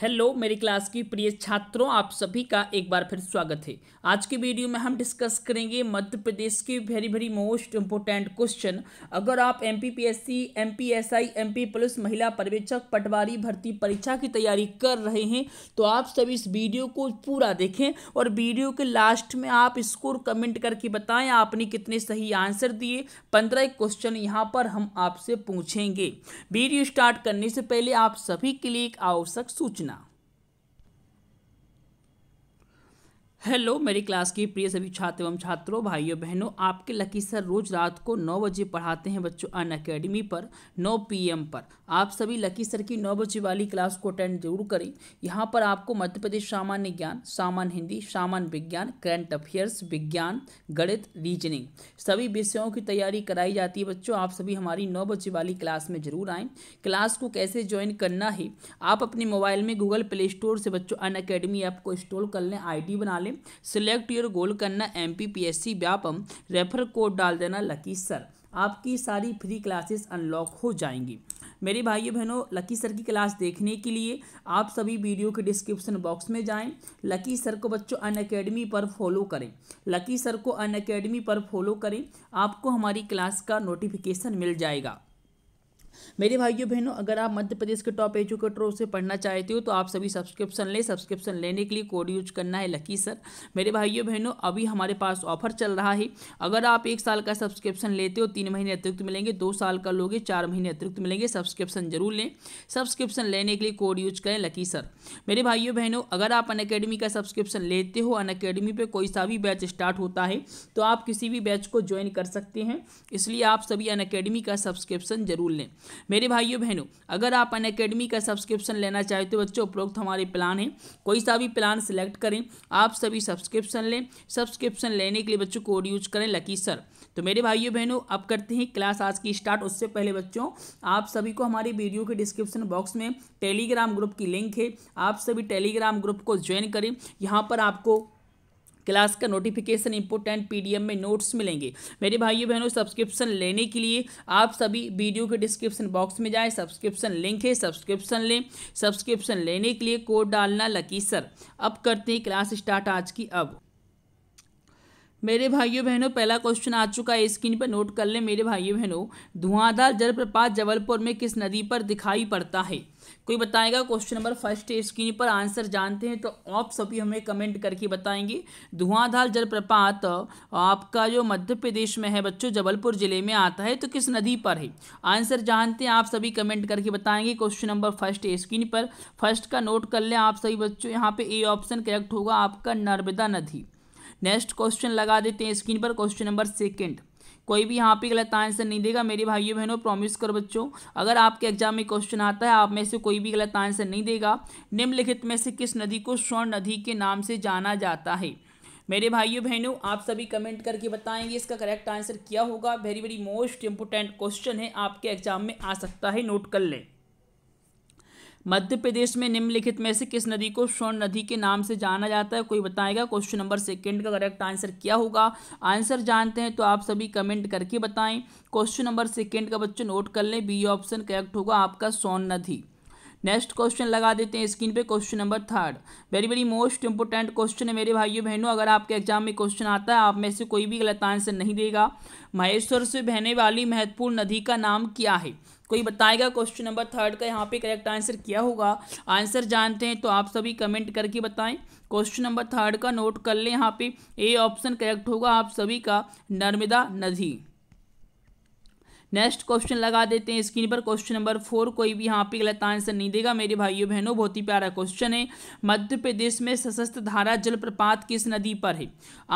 hello मेरी class की प्रिय छात्रों आप सभी का एक बार फिर स्वागत है आज की वीडियो में हम डिस्कस करेंगे मध्य प्रदेश के very very most important question अगर आप M P P S C M P S I M P police महिला पर्यवेक्षक पटवारी भर्ती परीक्षा की तैयारी कर रहे हैं तो आप सभी इस वीडियो को पूरा देखें और वीडियो के लास्ट में आप स्कोर कमेंट करके बताएं आपने कितने सही आंसर दिए पंद्रह क्वेश्चन यहाँ पर हम आपसे पूछेंगे वीडियो स्टार्ट करने से पहले आप सभी के लिए एक आवश्यक सूचना हेलो मेरी क्लास की प्रिय सभी छात्र एवं छात्रों भाइयों बहनों आपके लकी सर रोज रात को नौ बजे पढ़ाते हैं बच्चों अन अकेडमी पर 9 पीएम पर आप सभी लकी सर की नौ बजे वाली क्लास को अटेंड जरूर करें यहाँ पर आपको मध्य प्रदेश सामान्य ज्ञान सामान्य हिंदी सामान्य विज्ञान करंट अफेयर्स विज्ञान गणित रीजनिंग सभी विषयों की तैयारी कराई जाती है बच्चों आप सभी हमारी नौ बजे वाली क्लास में जरूर आएँ क्लास को कैसे ज्वाइन करना है आप अपने मोबाइल में गूगल प्ले स्टोर से बच्चों अन अकेडमी ऐप को इंस्टॉल कर लें आई बना लें सिलेक्ट योर गोल करना M P P S C Vyapam refer code डाल देना लकी सर आपकी सारी फ्री क्लासेस अनलॉक हो जाएंगी मेरे भाइयों बहनों लकी सर की क्लास देखने के लिए आप सभी वीडियो के डिस्क्रिप्शन बॉक्स में जाएं लकी सर को बच्चों अन अकेडमी पर फॉलो करें लकी सर को अन अकेडमी पर फॉलो करें आपको हमारी क्लास का नोटिफिकेशन मिल जाएगा मेरे भाइयों बहनों अगर आप मध्य प्रदेश के टॉप एजुकेटरों से पढ़ना चाहते हो तो आप सभी सब्सक्रिप्शन लें सब्सक्रिप्शन लेने के लिए कोड यूज करना है लकी सर मेरे भाइयों बहनों अभी हमारे पास ऑफर चल रहा है अगर आप एक साल का सब्सक्रिप्शन लेते हो तीन महीने अतिरिक्त मिलेंगे दो साल का लोगे चार महीने अतिरिक्त मिलेंगे सब्सक्रिप्शन जरूर लें सब्सक्रिप्शन लेने के लिए कोड यूज करें लकी सर मेरे भाइयों बहनों अगर आप अन का सब्सक्रिप्शन लेते हो अन पे कोई सा भी बैच स्टार्ट होता है तो आप किसी भी बैच को ज्वाइन कर सकते हैं इसलिए आप सभी अन का सब्सक्रिप्शन जरूर लें मेरे भाइयों बहनों अगर आप अन अकेडमी का सब्सक्रिप्शन लेना चाहते हो बच्चों उपरोक्त हमारे प्लान है कोई सा भी प्लान सेलेक्ट करें आप सभी सब्सक्रिप्शन लें सब्सक्रिप्शन लेने के लिए बच्चों कोड यूज करें लकी सर तो मेरे भाइयों बहनों अब करते हैं क्लास आज की स्टार्ट उससे पहले बच्चों आप सभी को हमारी वीडियो के डिस्क्रिप्शन बॉक्स में टेलीग्राम ग्रुप की लिंक है आप सभी टेलीग्राम ग्रुप को ज्वाइन करें यहाँ पर आपको क्लास का नोटिफिकेशन इंपोर्टेंट एंड पीडीएफ में नोट्स मिलेंगे मेरे भाइयों बहनों सब्सक्रिप्शन लेने के लिए आप सभी वीडियो के डिस्क्रिप्शन बॉक्स में जाएँ सब्सक्रिप्शन लिंक है सब्सक्रिप्शन लें सब्सक्रिप्शन लेने के लिए कोड डालना लकी सर अब करते हैं क्लास स्टार्ट आज की अब मेरे भाइयों बहनों पहला क्वेश्चन आ चुका है स्क्रीन पर नोट कर लें मेरे भाइयों बहनों धुआंधार जलप्रपात जबलपुर में किस नदी पर दिखाई पड़ता है कोई बताएगा क्वेश्चन नंबर फर्स्ट स्क्रीन पर आंसर जानते हैं तो आप सभी हमें कमेंट करके बताएंगे धुआंधार जलप्रपात आपका जो मध्य प्रदेश में है बच्चों जबलपुर जिले में आता है तो किस नदी पर है आंसर जानते हैं आप सभी कमेंट करके बताएंगे क्वेश्चन नंबर फर्स्ट स्क्रीन पर फर्स्ट का नोट कर लें आप सभी बच्चों यहाँ पे ए ऑप्शन करेक्ट होगा आपका नर्मदा नदी नेक्स्ट क्वेश्चन लगा देते हैं स्क्रीन पर क्वेश्चन नंबर सेकेंड कोई भी यहाँ पे गलत आंसर नहीं देगा मेरे भाइयों बहनों प्रॉमिस करो बच्चों अगर आपके एग्जाम में क्वेश्चन आता है आप में से कोई भी गलत आंसर नहीं देगा निम्नलिखित में से किस नदी को स्वर्ण नदी के नाम से जाना जाता है मेरे भाइयों बहनों आप सभी कमेंट करके बताएंगे इसका करेक्ट आंसर क्या होगा very very most important question है आपके एग्जाम में आ सकता है नोट कर लें मध्य प्रदेश में निम्नलिखित में से किस नदी को स्वर्ण नदी के नाम से जाना जाता है कोई बताएगा क्वेश्चन नंबर सेकेंड का करेक्ट आंसर क्या होगा आंसर जानते हैं तो आप सभी कमेंट करके बताएं क्वेश्चन नंबर सेकेंड का बच्चों नोट कर लें बी ऑप्शन करेक्ट होगा आपका सोन नदी नेक्स्ट क्वेश्चन लगा देते हैं स्क्रीन पे question number third very very most important question है मेरे भाइयों बहनों अगर आपके एग्जाम में क्वेश्चन आता है आप में से कोई भी गलत आंसर नहीं देगा महेश्वर से बहने वाली महत्वपूर्ण नदी का नाम क्या है कोई बताएगा क्वेश्चन नंबर थर्ड का यहाँ पे करेक्ट आंसर क्या होगा आंसर जानते हैं तो आप सभी कमेंट करके बताएं क्वेश्चन नंबर थर्ड का नोट कर लें यहाँ पे ए ऑप्शन करेक्ट होगा आप सभी का नर्मदा नदी नेक्स्ट क्वेश्चन लगा देते हैं स्क्रीन पर क्वेश्चन नंबर फोर कोई भी यहाँ पे गलत आंसर नहीं देगा मेरे भाइयों बहनों बहुत ही प्यारा क्वेश्चन है मध्य प्रदेश में सशस्त्र धारा जलप्रपात किस नदी पर है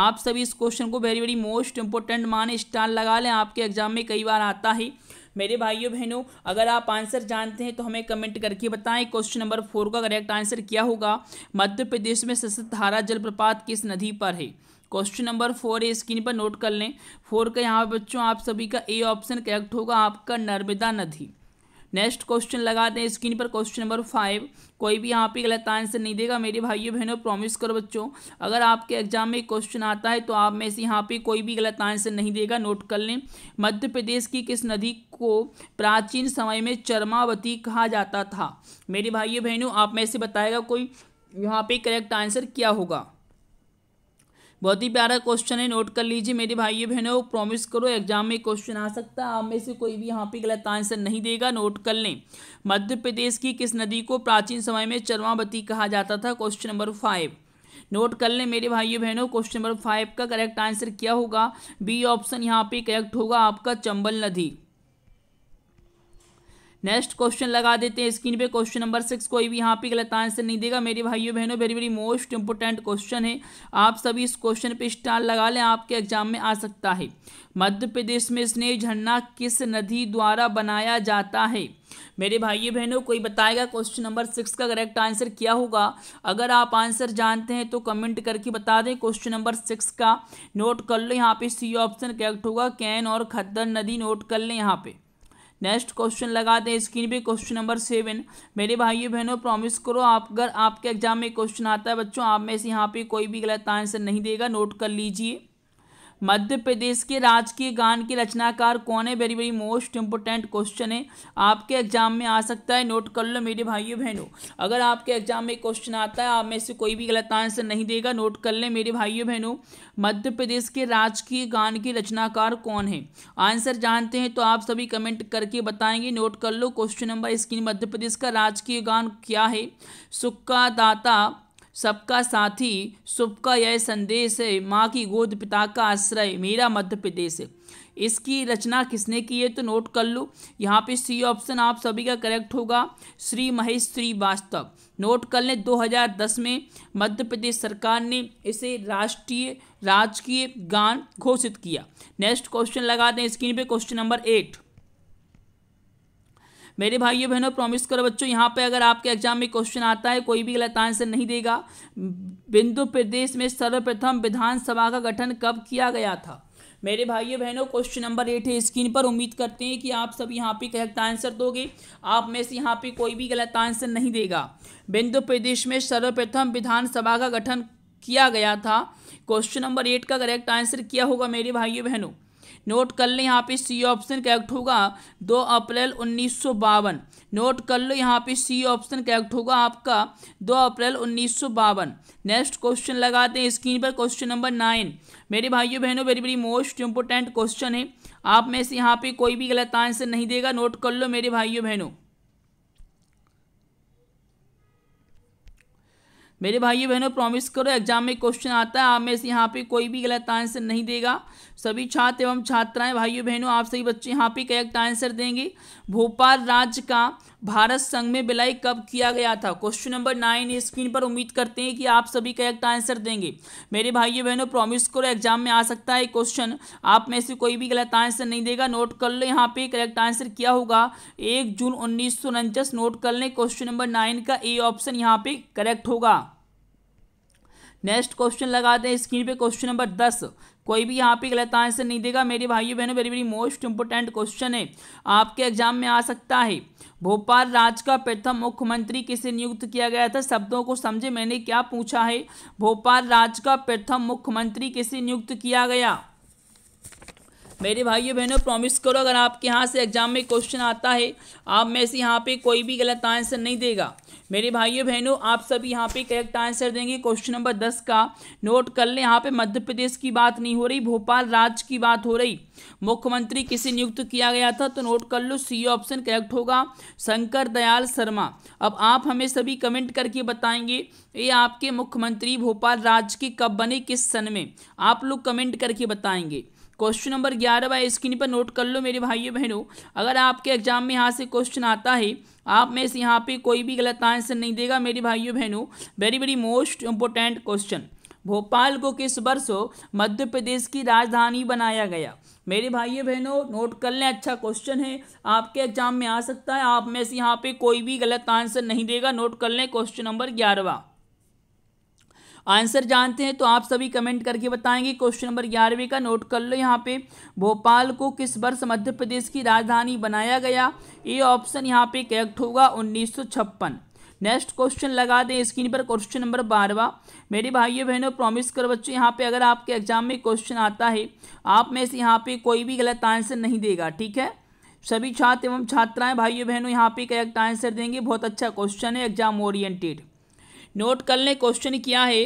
आप सभी इस क्वेश्चन को वेरी वेरी मोस्ट इंपोर्टेंट माने स्टार लगा लें आपके एग्जाम में कई बार आता है मेरे भाइयों बहनों अगर आप आंसर जानते हैं तो हमें कमेंट करके बताएं क्वेश्चन नंबर फोर का करेक्ट आंसर क्या होगा मध्य प्रदेश में सशक्त धारा जलप्रपात किस नदी पर है question number four A screen पर नोट कर लें फोर का यहाँ पर बच्चों आप सभी का ए ऑप्शन करेक्ट होगा आपका नर्मदा नदी नेक्स्ट क्वेश्चन लगाते हैं स्क्रीन पर क्वेश्चन नंबर फाइव कोई भी यहाँ पे गलत आंसर नहीं देगा मेरे भाइयों बहनों प्रॉमिस करो बच्चों अगर आपके एग्जाम में क्वेश्चन आता है तो आप में से यहाँ पे कोई भी गलत आंसर नहीं देगा नोट कर लें मध्य प्रदेश की किस नदी को प्राचीन समय में चरमावती कहा जाता था मेरे भाइयों बहनों आप में से बताएगा कोई यहाँ पे करेक्ट आंसर क्या होगा बहुत ही प्यारा क्वेश्चन है नोट कर लीजिए मेरे भाइयों बहनों प्रॉमिस करो एग्जाम में क्वेश्चन आ सकता है आप में से कोई भी यहाँ पे गलत आंसर नहीं देगा नोट कर लें मध्य प्रदेश की किस नदी को प्राचीन समय में चरमावती कहा जाता था क्वेश्चन नंबर फाइव नोट कर लें मेरे भाइयों बहनों क्वेश्चन नंबर फाइव का करेक्ट आंसर क्या होगा बी ऑप्शन यहाँ पे करेक्ट होगा आपका चंबल नदी नेक्स्ट क्वेश्चन लगा देते हैं स्क्रीन पे क्वेश्चन नंबर सिक्स कोई भी यहाँ पे गलत आंसर नहीं देगा मेरे भाइयों बहनों very very most important question है आप सभी इस क्वेश्चन पे स्टार लगा लें आपके एग्जाम में आ सकता है मध्य प्रदेश में स्नेह झरना किस नदी द्वारा बनाया जाता है मेरे भाइयों बहनों कोई बताएगा क्वेश्चन नंबर सिक्स का करेक्ट आंसर क्या होगा अगर आप आंसर जानते हैं तो कमेंट करके बता दें क्वेश्चन नंबर सिक्स का नोट कर लो यहाँ पे सी ऑप्शन करेक्ट होगा कैन और खद्दर नदी नोट कर लें यहाँ पे नेक्स्ट क्वेश्चन लगाते हैं स्क्रीन पे क्वेश्चन नंबर सेवन मेरे भाइयों बहनों प्रॉमिस करो आप अगर आपके एग्जाम में क्वेश्चन आता है बच्चों आप में से यहाँ पे कोई भी गलत आंसर नहीं देगा नोट कर लीजिए मध्य प्रदेश के राजकीय गान के रचनाकार कौन है very very most important question है आपके एग्जाम में आ सकता है नोट कर लो मेरे भाइयों बहनों अगर आपके एग्जाम में क्वेश्चन आता है आप में से कोई भी गलत आंसर नहीं देगा नोट कर लें मेरे भाइयों बहनों मध्य प्रदेश के राजकीय गान के रचनाकार कौन है आंसर जानते हैं तो आप सभी कमेंट करके बताएंगे नोट कर लो question number screen Madhya Pradesh का राजकीय गान क्या है सुक्का दाता सबका साथी सबका यह संदेश है माँ की गोद पिता का आश्रय मेरा मध्य प्रदेश है इसकी रचना किसने की है तो नोट कर लो यहाँ पे सी ऑप्शन आप सभी का करेक्ट होगा श्री महेश श्रीवास्तव नोट कर लें 2010 में मध्य प्रदेश सरकार ने इसे राष्ट्रीय राजकीय गान घोषित किया नेक्स्ट क्वेश्चन लगा दें स्क्रीन पे क्वेश्चन नंबर एट मेरे भाइयों बहनों प्रॉमिस करो बच्चों यहाँ पे अगर आपके एग्जाम में क्वेश्चन आता है कोई भी गलत आंसर नहीं देगा बिंदु प्रदेश में सर्वप्रथम विधानसभा का गठन कब किया गया था मेरे भाइयों बहनों क्वेश्चन नंबर एट है स्क्रीन पर उम्मीद करते हैं कि आप सब यहाँ पे करेक्ट आंसर दोगे आप में से यहाँ पे कोई भी गलत आंसर नहीं देगा बिंदु प्रदेश में सर्वप्रथम विधानसभा का गठन किया गया था क्वेश्चन नंबर एट का करेक्ट आंसर क्या होगा मेरे भाइयों बहनों नोट कर लो यहाँ पे सी ऑप्शन करेक्ट होगा दो अप्रैल उन्नीस नोट कर लो यहाँ पे सी ऑप्शन करेक्ट होगा आपका दो अप्रैल उन्नीस नेक्स्ट क्वेश्चन लगाते हैं स्क्रीन पर क्वेश्चन नंबर नाइन मेरे भाइयों बहनों very very most important question है आप में से यहाँ पे कोई भी गलत आंसर नहीं देगा नोट कर लो मेरे भाइयों बहनों मेरे भाई बहनों प्रॉमिस करो एग्जाम में क्वेश्चन आता है आप में से यहाँ पे कोई भी गलत आंसर नहीं देगा सभी छात्र एवं छात्राएं भाइयों बहनों आप सभी बच्चे यहाँ पे करेक्ट आंसर देंगे भोपाल राज्य का भारत संघ में विलय कब किया गया था क्वेश्चन नंबर नाइन स्क्रीन पर उम्मीद करते हैं कि आप सभी करेक्ट आंसर देंगे मेरे भाइयों बहनों प्रॉमिस करो एग्जाम में आ सकता है क्वेश्चन आप में से कोई भी गलत आंसर नहीं देगा नोट कर लो यहाँ पे करेक्ट आंसर क्या होगा एक जून उन्नीस नोट कर लें क्वेश्चन नंबर नाइन का ए ऑप्शन यहाँ पे करेक्ट होगा नेक्स्ट क्वेश्चन लगाते हैं स्क्रीन पे क्वेश्चन नंबर दस कोई भी यहाँ पे गलत आंसर नहीं देगा मेरे भाइयों बहनों very very most important question है आपके एग्जाम में आ सकता है भोपाल राज्य का प्रथम मुख्यमंत्री किसे नियुक्त किया गया था शब्दों को समझे मैंने क्या पूछा है भोपाल राज्य का प्रथम मुख्यमंत्री किसे नियुक्त किया गया मेरे भाइयों बहनों प्रॉमिस करो अगर आपके यहाँ से एग्जाम में क्वेश्चन आता है आप में से यहाँ पे कोई भी गलत आंसर नहीं देगा मेरे भाइयों बहनों आप सभी यहाँ पे करेक्ट आंसर देंगे क्वेश्चन नंबर दस का नोट कर लें यहाँ पे मध्य प्रदेश की बात नहीं हो रही भोपाल राज्य की बात हो रही मुख्यमंत्री किसे नियुक्त किया गया था तो नोट कर लो सी ऑप्शन करेक्ट होगा शंकर दयाल शर्मा अब आप हमें सभी कमेंट करके बताएंगे ये आपके मुख्यमंत्री भोपाल राज्य के कब बने किस सन में आप लोग कमेंट करके बताएंगे क्वेश्चन नंबर ग्यारह बाई स्क्रीन पर नोट कर लो मेरे भाइयों बहनों अगर आपके एग्जाम में यहाँ से क्वेश्चन आता है आप में से यहाँ पे कोई भी गलत आंसर नहीं देगा मेरे भाइयों बहनों very very most important question Bhopal को किस वर्ष मध्य प्रदेश की राजधानी बनाया गया मेरे भाइयों बहनों नोट कर लें अच्छा क्वेश्चन है आपके एग्जाम में आ सकता है आप में से यहाँ पे कोई भी गलत आंसर नहीं देगा नोट कर लें क्वेश्चन नंबर ग्यारहवा आंसर जानते हैं तो आप सभी कमेंट करके बताएंगे क्वेश्चन नंबर ग्यारहवें का नोट कर लो यहाँ पे भोपाल को किस वर्ष मध्य प्रदेश की राजधानी बनाया गया ये ऑप्शन यहाँ पे करेक्ट होगा उन्नीस नेक्स्ट क्वेश्चन लगा दें स्क्रीन पर क्वेश्चन नंबर बारहवा मेरे भाइयों बहनों प्रॉमिस कर बच्चों यहाँ पे अगर आपके एग्जाम में क्वेश्चन आता है आप में से यहाँ पे कोई भी गलत आंसर नहीं देगा ठीक है सभी छात्र एवं छात्राएं भाइयों बहनों यहाँ पे करेक्ट आंसर देंगे बहुत अच्छा क्वेश्चन है एग्जाम ओरिएंटेड नोट कर लें क्वेश्चन किया है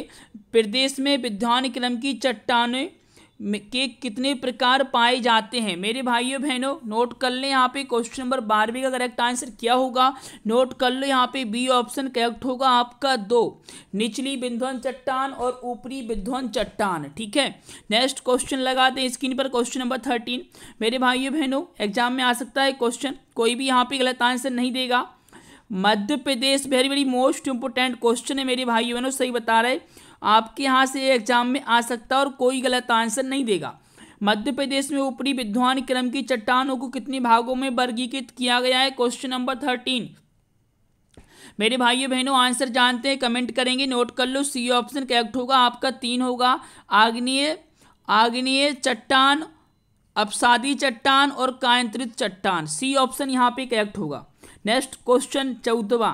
प्रदेश में विद्वान क्रम की चट्टाने के कितने प्रकार पाए जाते हैं मेरे भाइयों बहनों नोट कर लें यहाँ पे क्वेश्चन नंबर बारहवीं का करेक्ट आंसर क्या होगा नोट कर लो यहाँ पे बी ऑप्शन करेक्ट होगा आपका दो निचली विध्वन चट्टान और ऊपरी विध्वन चट्टान ठीक है नेक्स्ट क्वेश्चन लगाते हैं स्क्रीन पर क्वेश्चन नंबर थर्टीन मेरे भाइयों बहनों एग्जाम में आ सकता है क्वेश्चन कोई भी यहाँ पे गलत आंसर नहीं देगा Madhya Pradesh very very most important question है मेरे भाई बहनों सही बता रहे आपके यहाँ से एग्जाम में आ सकता और कोई गलत आंसर नहीं देगा मध्य प्रदेश में ऊपरी विद्वान क्रम की चट्टानों को कितने भागों में वर्गीकृत किया गया है क्वेश्चन नंबर थर्टीन मेरे भाइयों बहनों आंसर जानते हैं कमेंट करेंगे नोट कर लो सी ऑप्शन करेक्ट होगा आपका तीन होगा आग्नेय आग्नेय चट्टान अपसादी चट्टान और कायंत्रित चट्टान सी ऑप्शन यहाँ पे करेक्ट होगा नेक्स्ट क्वेश्चन चौदवा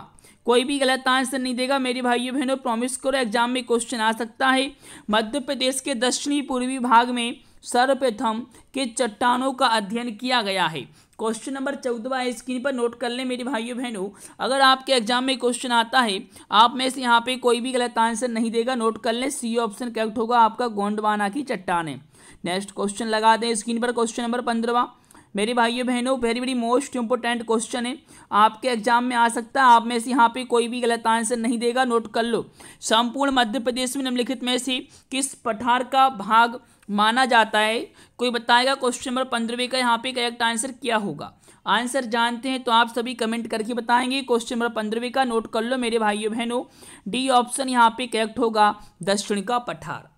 कोई भी गलत आंसर नहीं देगा मेरे भाइयों बहनों प्रॉमिस करो एग्जाम में क्वेश्चन आ सकता है मध्य प्रदेश के दक्षिणी पूर्वी भाग में सर्वप्रथम के चट्टानों का अध्ययन किया गया है क्वेश्चन नंबर चौदवा स्क्रीन पर नोट कर लें मेरे भाइयों बहनों अगर आपके एग्जाम में क्वेश्चन आता है आप में से यहाँ पे कोई भी गलत आंसर नहीं देगा नोट कर लें सी ऑप्शन करेक्ट होगा आपका गोंडवाना की चट्टान है नेक्स्ट क्वेश्चन लगा दें स्क्रीन पर क्वेश्चन नंबर पंद्रवा मेरे भाइयों बहनों very very most important question है आपके एग्जाम में आ सकता है आप में से यहाँ पे कोई भी गलत आंसर नहीं देगा नोट कर लो संपूर्ण मध्य प्रदेश में निम्नलिखित में से किस पठार का भाग माना जाता है कोई बताएगा क्वेश्चन नंबर पंद्रहवें का यहाँ पे करेक्ट आंसर क्या होगा आंसर जानते हैं तो आप सभी कमेंट करके बताएंगे क्वेश्चन नंबर पंद्रहवें का नोट कर लो मेरे भाइयों बहनों डी ऑप्शन यहाँ पे करेक्ट होगा दक्षिण का पठार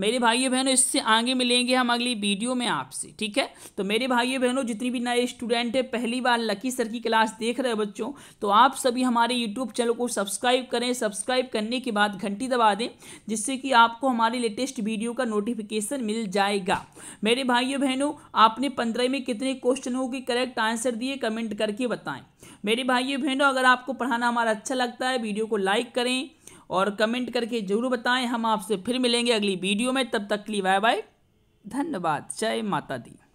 मेरे भाइयों बहनों इससे आगे मिलेंगे हम अगली वीडियो में आपसे ठीक है तो मेरे भाइयों बहनों जितनी भी नए स्टूडेंट है पहली बार लकी सर की क्लास देख रहे बच्चों तो आप सभी हमारे यूट्यूब चैनल को सब्सक्राइब करें सब्सक्राइब करने के बाद घंटी दबा दें जिससे कि आपको हमारी लेटेस्ट वीडियो का नोटिफिकेशन मिल जाएगा मेरे भाइयों बहनों आपने पंद्रह में कितने क्वेश्चनों के करेक्ट आंसर दिए कमेंट करके बताएं मेरे भाइयों बहनों अगर आपको पढ़ाना हमारा अच्छा लगता है वीडियो को लाइक करें और कमेंट करके ज़रूर बताएं हम आपसे फिर मिलेंगे अगली वीडियो में तब तक के लिए बाय बाय धन्यवाद जय माता दी